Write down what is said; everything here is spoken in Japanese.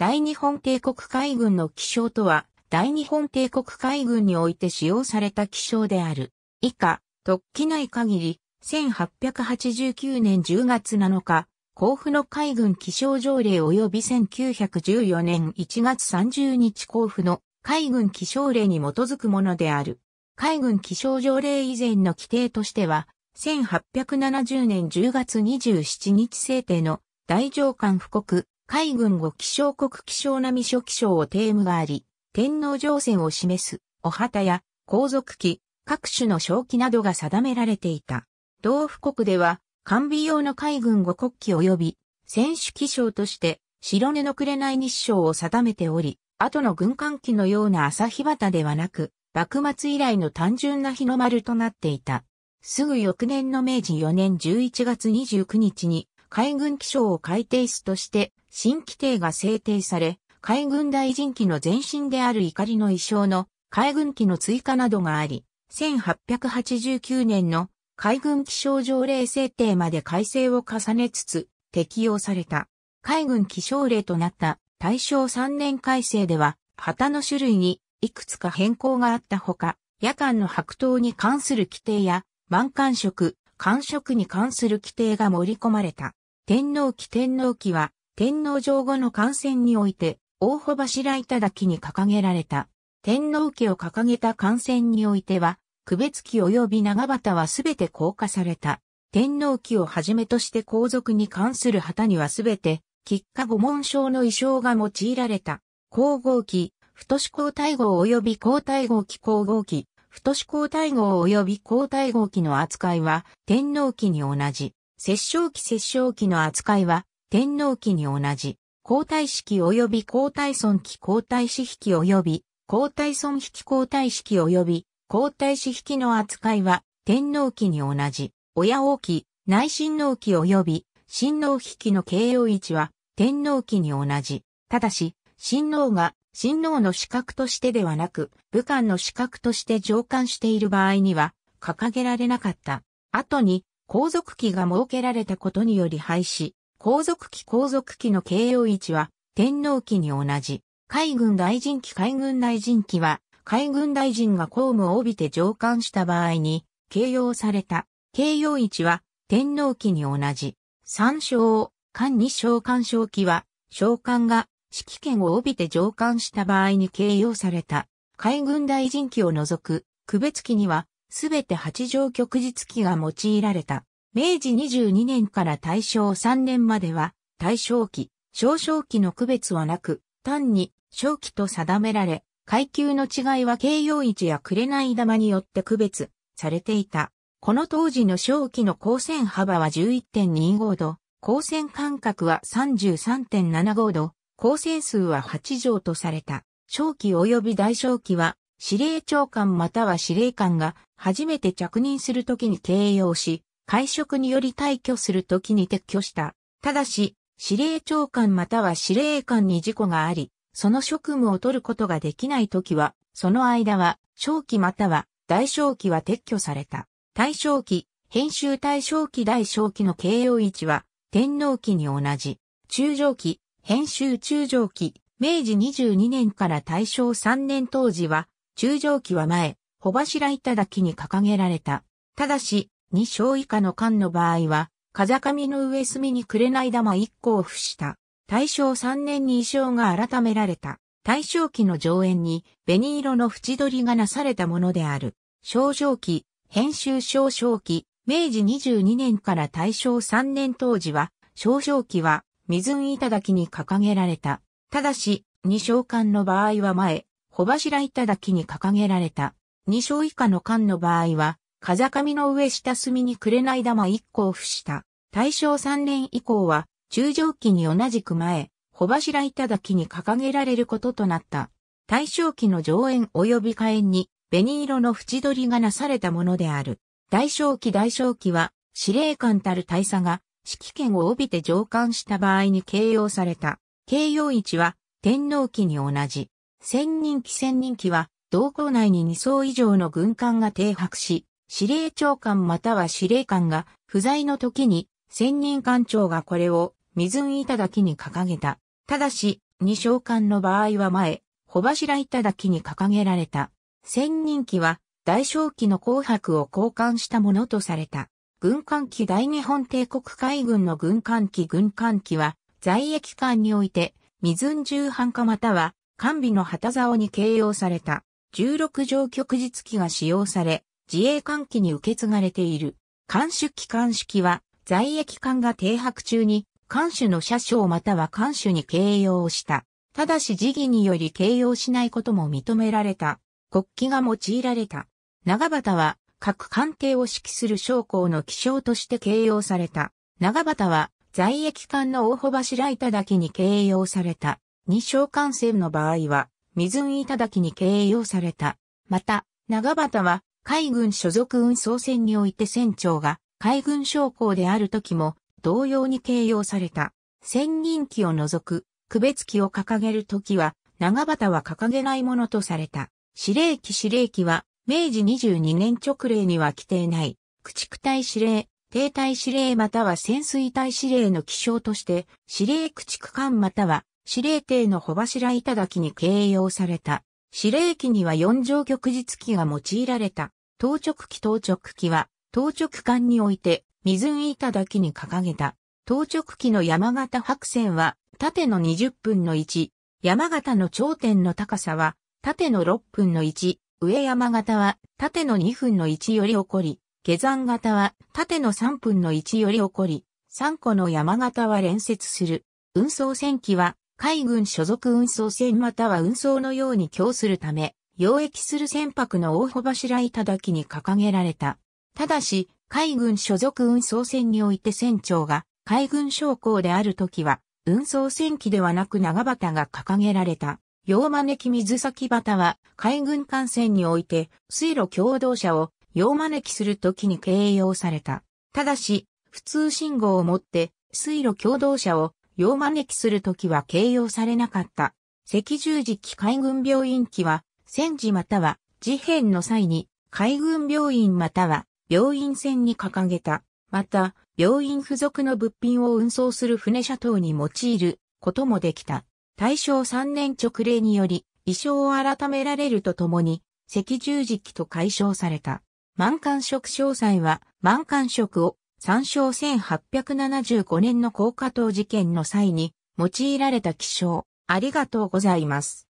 大日本帝国海軍の気象とは、大日本帝国海軍において使用された気象である。以下、特記ない限り、1889年10月7日、甲府の海軍気象条例及び1914年1月30日甲府の海軍気象令に基づくものである。海軍気象条例以前の規定としては、1870年10月27日制定の大上官布告、海軍五気象国気象並み諸気象をテームがあり、天皇乗船を示す、お旗や、皇族旗、各種の正旗などが定められていた。同府国では、完備用の海軍五国旗及び、選手気象として、白根の紅日照を定めており、後の軍艦旗のような朝日旗ではなく、幕末以来の単純な日の丸となっていた。すぐ翌年の明治4年11月29日に海軍気象を改定室として新規定が制定され、海軍大臣機の前身である怒りの衣装の海軍機の追加などがあり、1889年の海軍気象条例制定まで改正を重ねつつ適用された。海軍気象令となった大正3年改正では、旗の種類にいくつか変更があったほか、夜間の白桃に関する規定や、満館食、間食に関する規定が盛り込まれた。天皇旗天皇旗は、天皇上後の感染において、大穂柱頂だきに掲げられた。天皇家を掲げた感染においては、区別期及び長旗はすべて降下された。天皇旗をはじめとして皇族に関する旗にはすべて、喫下御門章の衣装が用いられた。皇后旗、太子皇太后及び皇太后旗皇后旗、太子皇太后及び皇太后旗の扱いは、天皇旗に同じ。摂政旗摂政旗の扱いは、天皇旗に同じ、皇太子旗及び皇太孫期皇太子旗及び皇太孫旗皇太子旗及び皇太子期の扱いは天皇旗に同じ、親王旗、内親王旗及び親王旗の形容位置は天皇旗に同じ。ただし、親王が親王の資格としてではなく、武官の資格として上官している場合には掲げられなかった。後に皇族旗が設けられたことにより廃止。皇族期皇族期の形容位置は、天皇期に同じ。海軍大臣期海軍大臣期は、海軍大臣が公務を帯びて上官した場合に、形容された。形容位置は、天皇期に同じ。三将、官二召官将期は、召官が指揮権を帯びて上官した場合に形容された。海軍大臣期を除く、区別期には、すべて八条旭日期が用いられた。明治22年から大正3年までは、大正期、小正期の区別はなく、単に正期と定められ、階級の違いは形容一や紅玉によって区別されていた。この当時の正期の光線幅は11.25度、光線間隔は33.75度、光線数は8畳とされた。正期及び大正期は、司令長官または司令官が初めて着任するときに形容し、会食により退去するときに撤去した。ただし、司令長官または司令官に事故があり、その職務を取ることができないときは、その間は、正期または大正期は撤去された。大正期、編集大正期大正期の形容位置は、天皇期に同じ。中上期、編集中上期、明治22年から大正3年当時は、中上期は前、小柱板だけに掲げられた。ただし、2章以下の間の場合は、風上の上隅に紅玉1個を付した。大正3年に衣装が改められた。大正期の上演に紅色の縁取りがなされたものである。少々期、編集少々期、明治22年から大正3年当時は、少々期は水運頂に掲げられた。ただし、二章間の場合は前、穂柱頂に掲げられた。二章以下の間の場合は、風上の上下隅に紅玉一個を付した。大正3年以降は、中上期に同じく前、小柱頂に掲げられることとなった。大正期の上演及び下演に、紅色の縁取りがなされたものである。大正期大正期は、司令官たる大佐が、指揮権を帯びて上官した場合に形容された。形容置は、天皇期に同じ。千人期千人期は、同校内に2層以上の軍艦が停泊し、司令長官または司令官が不在の時に専任官庁がこれを水運頂に掲げた。ただし、二将官の場合は前、穂柱頂に掲げられた。専任機は大正期の紅白を交換したものとされた。軍艦機大日本帝国海軍の軍艦機軍艦機は在役艦において水運重犯化または艦尾の旗竿に形容された。16条局実機が使用され、自衛艦機に受け継がれている。艦首機関式は、在役艦が停泊中に、艦首の車掌または艦首に形容をした。ただし辞儀により形容しないことも認められた。国旗が用いられた。長畑は、各艦艇を指揮する将校の気象として形容された。長畑は、在役艦の大穂柱頂に形容された。二小艦船の場合は、水運頂に形容された。また、長畑は、海軍所属運送船において船長が海軍将校である時も同様に形容された。専任機を除く区別機を掲げる時は長畑は掲げないものとされた。司令機司令機は明治22年直令には規定ない。駆逐隊司令、停隊司令または潜水隊司令の記章として、司令駆逐艦または司令艇の帆柱頂に形容された。司令機には4乗旭日機が用いられた。当直機当直機は、当直艦において、水だけに掲げた。当直機の山形白線は、縦の20分の1。山形の頂点の高さは、縦の6分の1。上山形は、縦の2分の1より起こり、下山型は縦の3分の1より起こり、3個の山形は連接する。運送船機は海軍所属運送船または運送のように供するため、溶液する船舶の大帆柱頂きに掲げられた。ただし、海軍所属運送船において船長が海軍将校であるときは、運送船機ではなく長旗が掲げられた。洋招き水先旗は海軍艦船において水路共同車を洋招きするときに形容された。ただし、普通信号を持って水路共同車を洋招きするときは形容されなかった。赤十字機海軍病院機は戦時または事変の際に海軍病院または病院船に掲げた、また病院付属の物品を運送する船車等に用いることもできた。大正3年直令により、衣装を改められるとともに、赤十字旗と解消された。満館食詳細は、満館食を参照1875年の高架塔事件の際に用いられた記章。ありがとうございます。